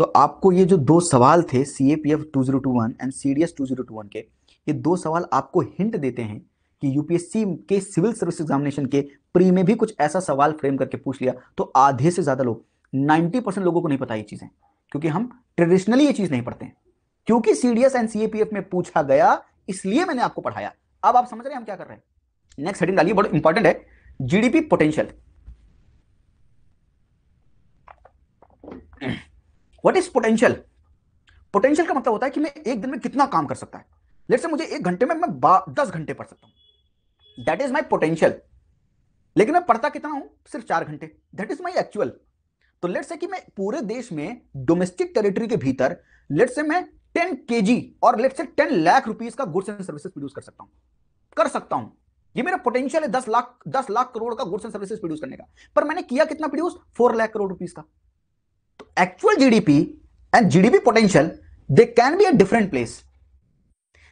तो आपको ये जो दो सवाल थे C A P F two zero two one and C D S two zero two one के ये दो सवाल आपको हिंट देते हैं कि यूपीएससी के सिविल सर्विस एग्जामिनेशन के प्री में भी कुछ ऐसा सवाल फ्रेम करके पूछ लिया तो आधे से ज़्यादा लोग 90 परसेंट लोगों को नहीं पता ये चीज़ें क्योंकि हम ट्रेडिशनली ये चीज़ नहीं पढ़ते हैं क्योंकि C D S and C A P F में पूछा गया इसलिए मैंने आपको पढ़ाया अब आप समझ रहे हैं हम क्या कर रहे हैं नेक्स्ट हेडिंग डालिए बहुत इंपॉर्टेंट है GDP potential what is potential potential का मतलब होता है कि मैं एक दिन में कितना काम कर सकता है लेट से मुझे एक घंटे में मैं दस घंटे पढ़ सकता हूँ दैट इज माई पोटेंशियल लेकिन मैं पढ़ता कितना हूं सिर्फ चार घंटे दैट इज माई एक्चुअल तो लेट से कि मैं पूरे देश में डोमेस्टिक टेरिटरी के भीतर लेट से मैं टेन के और let's say ten lakh rupees का गुड्स एंड सर्विसेज प्रोड्यूस कर सकता हूँ कर सकता हूँ ये मेरा पोटेंशियल है दस लाख दस लाख करोड़ का गुड्स एंड सर्विसेज प्रोड्यूस करने का पर मैंने किया कितना produce four lakh crore rupees का actual GDP and GDP potential, they can be a different place.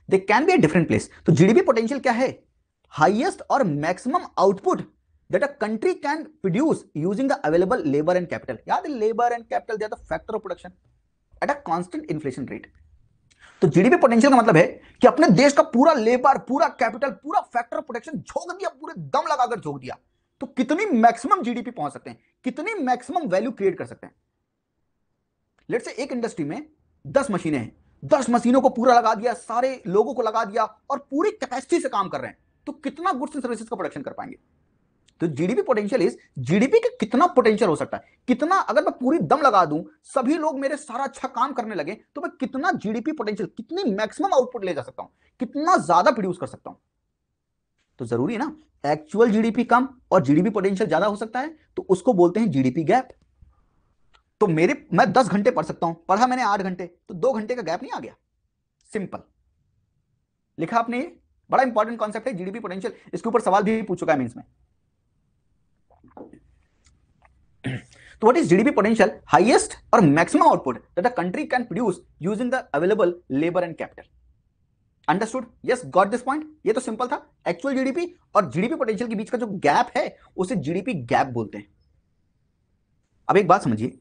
They can be a different place. So GDP potential क्या है Highest or maximum output that a country can produce using the available labor and capital. याद है labor and capital they are the factor of production at a constant inflation rate. तो GDP potential का मतलब है कि अपने देश का पूरा लेबर पूरा कैपिटल पूरा फैक्टर ऑफ प्रोडक्शन झोंक दिया पूरे दम लगाकर झोंक दिया तो कितनी मैक्सिमम जीडीपी पहुंच सकते हैं कितनी मैक्सिमम वैल्यू क्रिएट कर सकते हैं लेट से एक इंडस्ट्री में दस मशीनें हैं दस मशीनों को पूरा लगा दिया सारे लोगों को लगा दिया और पूरी कैपेसिटी से काम कर रहे हैं तो कितना गुड्स एंड सर्विसेज का प्रोडक्शन कर पाएंगे तो जीडीपी पोटेंशियल इज जीडीपी का कितना पोटेंशियल हो सकता है कितना अगर मैं पूरी दम लगा दूं सभी लोग मेरे सारा अच्छा काम करने लगे तो मैं कितना जीडीपी पोटेंशियल कितनी मैक्सिमम आउटपुट ले जा सकता हूं कितना ज्यादा प्रोड्यूस कर सकता हूं तो जरूरी है ना एक्चुअल जीडीपी कम और जीडीपी पोटेंशियल ज्यादा हो सकता है तो उसको बोलते हैं जीडीपी गैप तो मेरे मैं दस घंटे पढ़ सकता हूं पढ़ा मैंने आठ घंटे तो दो घंटे का गैप नहीं आ गया सिंपल लिखा आपने ये बड़ा इंपॉर्टेंट कॉन्सेप्ट है जीडीपी पोटेंशियल इसके ऊपर सवाल भी पूछ चुका है मीन में तो what is GDP potential highest और maximum output that a country can produce using the available labour and capital understood yes got this point ये तो सिंपल था एक्चुअल जीडीपी और जीडीपी पोटेंशियल के बीच का जो गैप है उसे जीडीपी गैप बोलते हैं अब एक बात समझिए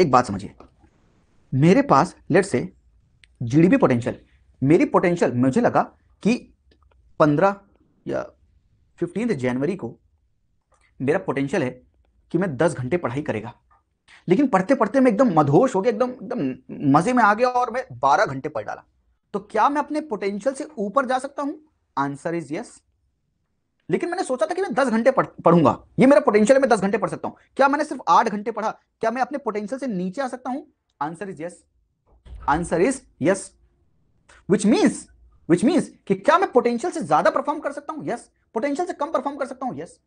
एक बात समझिए मेरे पास लेट से जीडीपी पोटेंशियल मेरी पोटेंशियल मुझे लगा कि 15 या फिफ्टीन जनवरी को मेरा पोटेंशियल है कि मैं 10 घंटे पढ़ाई करेगा लेकिन पढ़ते पढ़ते मैं एकदम मधोश हो गया एकदम एकदम मजे में आ गया और मैं 12 घंटे पढ़ डाला तो क्या मैं अपने पोटेंशियल से ऊपर जा सकता हूं आंसर इज यस लेकिन मैंने सोचा था कि मैं दस घंटे पढ़, पढ़ूंगा ये मेरा पोटेंशियल है मैं दस घंटे पढ़ सकता हूं क्या मैंने सिर्फ आठ घंटे पढ़ा क्या मैं अपने पोटेंशियल से नीचे आ सकता हूं answer is yes answer is yes which means which means कि क्या मैं पोटेंशियल से ज्यादा परफॉर्म कर सकता हूं यस yes. पोटेंशियल से कम परफॉर्म कर सकता हूं यस yes.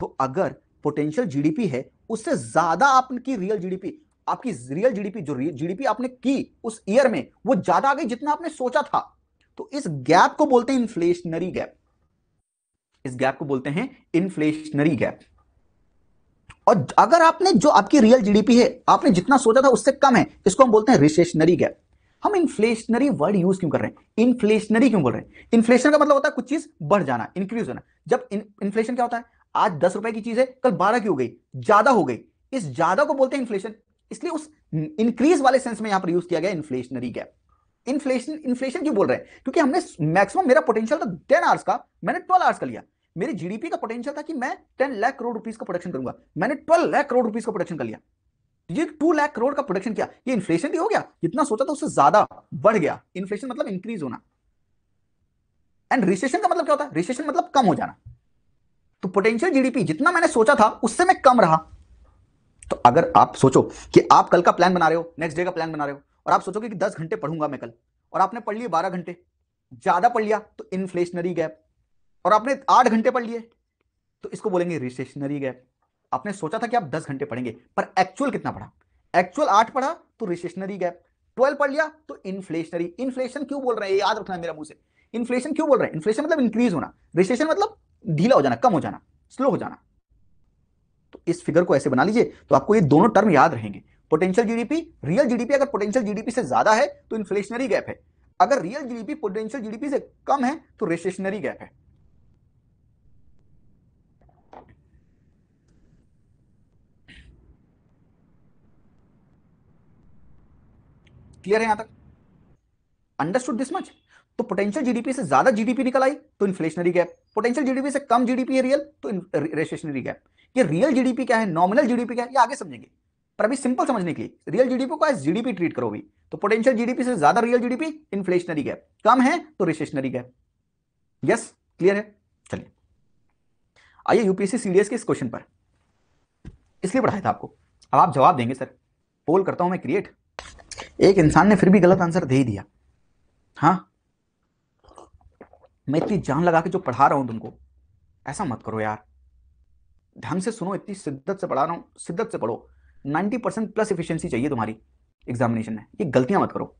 तो अगर पोटेंशियल जीडीपी है उससे ज्यादा आपकी रियल जीडीपी आपकी रियल जीडीपी जो जीडीपी आपने की उस ईयर में वो ज्यादा आ गई जितना आपने सोचा था तो इस गैप को बोलते हैं इन्फ्लेशनरी गैप इस गैप को बोलते हैं इन्फ्लेशनरी गैप और अगर आपने जो आपकी रियल जीडीपी है आपने जितना सोचा था उससे कम है इसको हम बोलते हैं रिसेशनरी गैप हम इन्फ्लेशनरी वर्ड यूज क्यों कर रहे हैं इन्फ्लेशनरी क्यों बोल रहे हैं इन्फ्लेशन का मतलब होता है कुछ चीज बढ़ जाना इंक्रीज होना जब इन्फ्लेशन क्या होता है आज दस रुपए की चीज है कल बारह की हो गई ज्यादा हो गई इस ज्यादा को बोलते हैं इन्फ्लेशन इसलिए उस इंक्रीज वाले सेंस में यहां पर यूज किया गया इन्फ्लेशनरी गैप इन्फ्लेशन इन्फ्लेशन क्यों बोल रहे हैं क्योंकि हमने मैक्सिमम मेरा पोटेंशियल था टेन आवर्स का मैंने ट्वेल्व आवर्स का लिया मेरी जीडीपी का पोटेंशियल था कि मैं टेन लाख करोड़ रुपीज का प्रोडक्शन करूंगा मैंने ट्वेल्व लाख करोड़ रुपीज का प्रोडक्शन कर लिया ये टू लाख करोड़ का प्रोडक्शन किया ये इन्फ्लेशन भी हो गया जितना सोचा था उससे ज्यादा बढ़ गया इन्फ्लेशन मतलब इंक्रीज होना एंड रिसेशन का मतलब क्या होता है रिसेशन मतलब कम हो जाना तो पोटेंशियल जीडीपी जितना मैंने सोचा था उससे मैं कम रहा तो अगर आप सोचो कि आप कल का प्लान बना रहे हो नेक्स्ट डे का प्लान बना रहे हो और आप सोचोगे कि दस घंटे पढ़ूंगा मैं कल और आपने पढ़ लिए बारह घंटे ज्यादा पढ़ लिया तो इन्फ्लेशनरी गैप और आपने आठ घंटे पढ़ लिए तो इसको बोलेंगे रिसेशनरी गैप आपने सोचा था कि आप दस घंटे पढ़ेंगे पर एक्चुअल कितना पढ़ा एक्चुअल आठ पढ़ा तो रिसेशनरी गैप ट्वेल्व पढ़ लिया तो इन्फ्लेशनरी इन्फ्लेशन क्यों बोल रहे हैं याद रखना मेरा मुंह से इन्फ्लेशन क्यों बोल रहे हैं इन्फ्लेशन मतलब इंक्रीज होना रिसेशन मतलब ढीला हो जाना कम हो जाना स्लो हो जाना तो इस फिगर को ऐसे बना लीजिए तो आपको ये दोनों टर्म याद रहेंगे पोटेंशियल जीडीपी रियल जीडीपी अगर पोटेंशियल जीडीपी से ज्यादा है तो इन्फ्लेशनरी गैप है अगर रियल जीडीपी पोटेंशियल जीडीपी से कम है तो रिसेशनरी गैप है क्लियर है यहां तक अंडरस्टूड दिस मच तो पोटेंशियल जीडीपी से ज्यादा जीडीपी निकल आई तो इन्फ्लेशनरी गैप पोटेंशियल जीडीपी से कम जीडीपी है रियल तो रिसेशनरी गैप ये रियल जीडीपी क्या है नॉमिनल जीडीपी क्या है ये आगे समझेंगे पर अभी सिंपल समझने के लिए रियल जीडीपी को एज जीडीपी ट्रीट करो भी तो पोटेंशियल जीडीपी से ज्यादा रियल जीडीपी इन्फ्लेशनरी गैप कम है तो रिसेशनरी गैप यस क्लियर है चलिए आइए यूपीएससी सीडीएस के इस क्वेश्चन पर इसलिए पढ़ाया था आपको अब आप जवाब देंगे सर पोल करता हूं मैं क्रिएट एक इंसान ने फिर भी गलत आंसर दे ही दिया हाँ मैं इतनी जान लगा के जो पढ़ा रहा हूं तुमको ऐसा मत करो यार ढंग से सुनो इतनी शिद्दत से पढ़ा रहा हूं शिद्दत से पढ़ो नाइन्टी परसेंट प्लस इफिशियंसी चाहिए तुम्हारी एग्जामिनेशन में ये गलतियां मत करो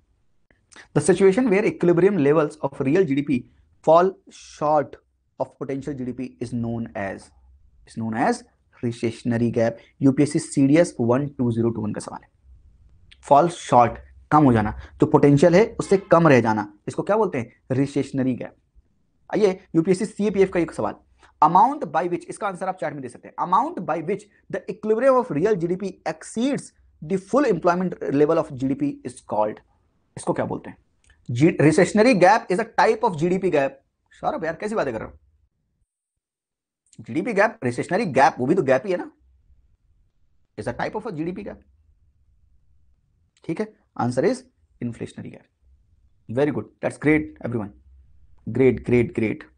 the situation where equilibrium levels of real GDP fall short of potential GDP is known as is known as recessionary gap UPSC CDS one two zero two one का सवाल है फॉल शॉर्ट कम हो जाना जो पोटेंशियल है उससे कम रह जाना इसको क्या बोलते हैं रिसेशनरी गैप आइए यूपीएससी सीएपीएफ का एक सवाल अमाउंट बाई विच इसका आंसर आप चार्ट में दे सकते हैं amount by which the equilibrium of real GDP exceeds the full employment level of GDP is called इसको क्या बोलते हैं recessionary gap is a type of GDP gap Saurabh यार कैसी बातें कर रहे हो जीडीपी गैप रिसेशनरी गैप वो भी तो गैप ही है ना is a type of a GDP gap ठीक है answer is inflationary gap very good that's great everyone great great great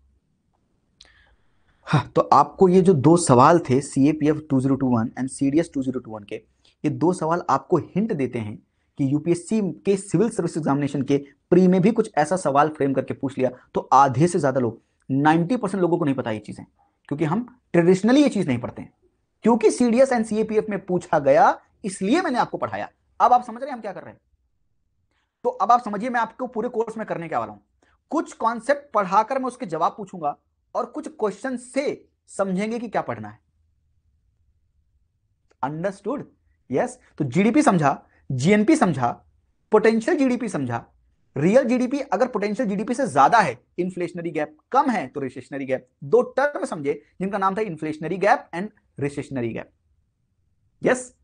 हाँ तो आपको ये जो दो सवाल थे C A P F two zero two one and C D S two zero two one के ये दो सवाल आपको हिंट देते हैं कि यूपीएससी के सिविल सर्विस एग्जामिनेशन के प्री में भी कुछ ऐसा सवाल फ्रेम करके पूछ लिया तो आधे से ज़्यादा लोग 90 परसेंट लोगों को नहीं पता ये चीज़ें क्योंकि हम ट्रेडिशनली ये चीज़ नहीं पढ़ते हैं क्योंकि C D S and C A P F में पूछा गया इसलिए मैंने आपको पढ़ाया अब आप समझ रहे हैं हम क्या कर रहे हैं तो अब आप समझिए मैं आपको पूरे कोर्स में करने के वाला हूँ कुछ कॉन्सेप्ट पढ़ाकर मैं उसके जवाब पूछूंगा और कुछ क्वेश्चन से समझेंगे कि क्या पढ़ना है अंडरस्टूड यस तो जीडीपी समझा जीएनपी समझा पोटेंशियल जीडीपी समझा रियल जीडीपी अगर पोटेंशियल जीडीपी से ज्यादा है इन्फ्लेशनरी गैप कम है तो रिसेशनरी गैप दो टर्म समझे जिनका नाम था inflationary gap and recessionary gap yes